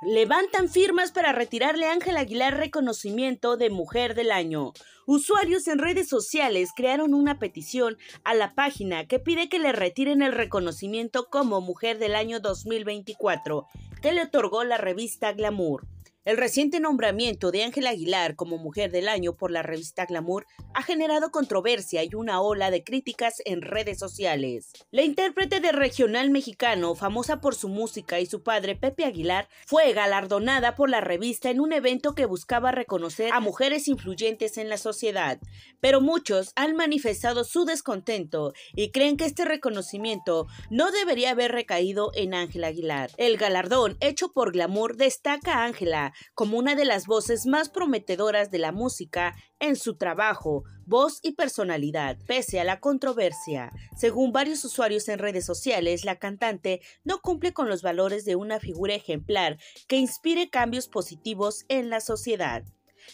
Levantan firmas para retirarle a Ángel Aguilar reconocimiento de Mujer del Año. Usuarios en redes sociales crearon una petición a la página que pide que le retiren el reconocimiento como Mujer del Año 2024, que le otorgó la revista Glamour. El reciente nombramiento de Ángela Aguilar como Mujer del Año por la revista Glamour ha generado controversia y una ola de críticas en redes sociales. La intérprete de regional mexicano, famosa por su música y su padre Pepe Aguilar, fue galardonada por la revista en un evento que buscaba reconocer a mujeres influyentes en la sociedad, pero muchos han manifestado su descontento y creen que este reconocimiento no debería haber recaído en Ángela Aguilar. El galardón hecho por Glamour destaca a Ángela como una de las voces más prometedoras de la música en su trabajo, voz y personalidad, pese a la controversia. Según varios usuarios en redes sociales, la cantante no cumple con los valores de una figura ejemplar que inspire cambios positivos en la sociedad.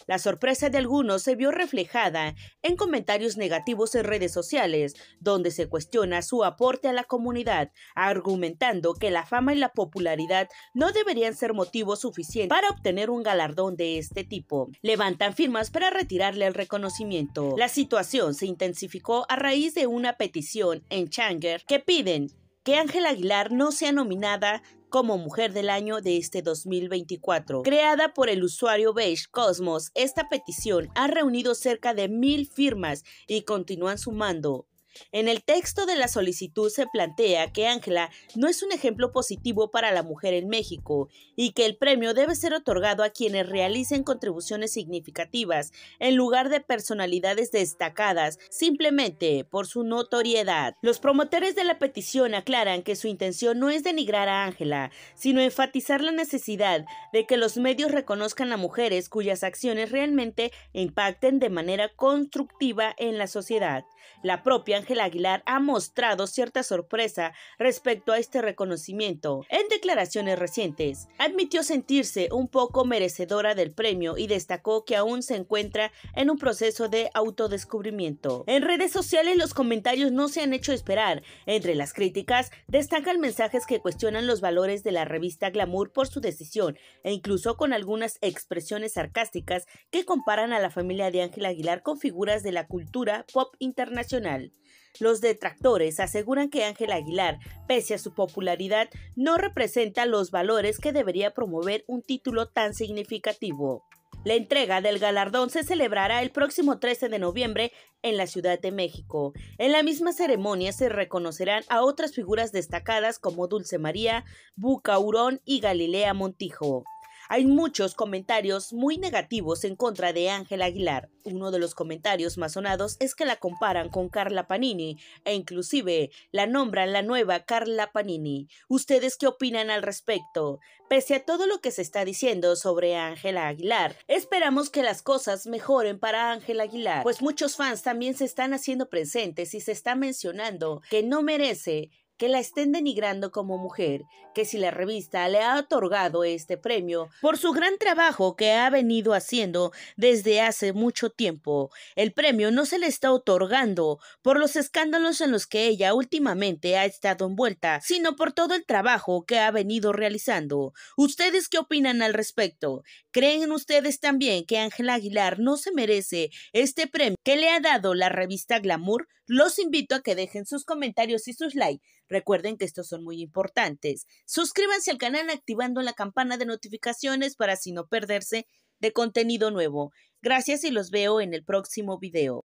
La sorpresa de algunos se vio reflejada en comentarios negativos en redes sociales, donde se cuestiona su aporte a la comunidad, argumentando que la fama y la popularidad no deberían ser motivos suficientes para obtener un galardón de este tipo. Levantan firmas para retirarle el reconocimiento. La situación se intensificó a raíz de una petición en Changer que piden que Ángela Aguilar no sea nominada como Mujer del Año de este 2024. Creada por el usuario Beige Cosmos, esta petición ha reunido cerca de mil firmas y continúan sumando. En el texto de la solicitud se plantea que Ángela no es un ejemplo positivo para la mujer en México y que el premio debe ser otorgado a quienes realicen contribuciones significativas en lugar de personalidades destacadas simplemente por su notoriedad. Los promotores de la petición aclaran que su intención no es denigrar a Ángela, sino enfatizar la necesidad de que los medios reconozcan a mujeres cuyas acciones realmente impacten de manera constructiva en la sociedad. La propia Ángel Aguilar ha mostrado cierta sorpresa respecto a este reconocimiento. En declaraciones recientes, admitió sentirse un poco merecedora del premio y destacó que aún se encuentra en un proceso de autodescubrimiento. En redes sociales los comentarios no se han hecho esperar. Entre las críticas destacan mensajes que cuestionan los valores de la revista Glamour por su decisión e incluso con algunas expresiones sarcásticas que comparan a la familia de Ángel Aguilar con figuras de la cultura pop internacional. Los detractores aseguran que Ángel Aguilar, pese a su popularidad, no representa los valores que debería promover un título tan significativo. La entrega del galardón se celebrará el próximo 13 de noviembre en la Ciudad de México. En la misma ceremonia se reconocerán a otras figuras destacadas como Dulce María, Bucaurón y Galilea Montijo. Hay muchos comentarios muy negativos en contra de Ángel Aguilar. Uno de los comentarios más sonados es que la comparan con Carla Panini e inclusive la nombran la nueva Carla Panini. ¿Ustedes qué opinan al respecto? Pese a todo lo que se está diciendo sobre Ángela Aguilar, esperamos que las cosas mejoren para Ángela Aguilar, pues muchos fans también se están haciendo presentes y se está mencionando que no merece que la estén denigrando como mujer, que si la revista le ha otorgado este premio por su gran trabajo que ha venido haciendo desde hace mucho tiempo. El premio no se le está otorgando por los escándalos en los que ella últimamente ha estado envuelta, sino por todo el trabajo que ha venido realizando. ¿Ustedes qué opinan al respecto? ¿Creen ustedes también que Ángela Aguilar no se merece este premio que le ha dado la revista Glamour? Los invito a que dejen sus comentarios y sus likes. Recuerden que estos son muy importantes. Suscríbanse al canal activando la campana de notificaciones para así no perderse de contenido nuevo. Gracias y los veo en el próximo video.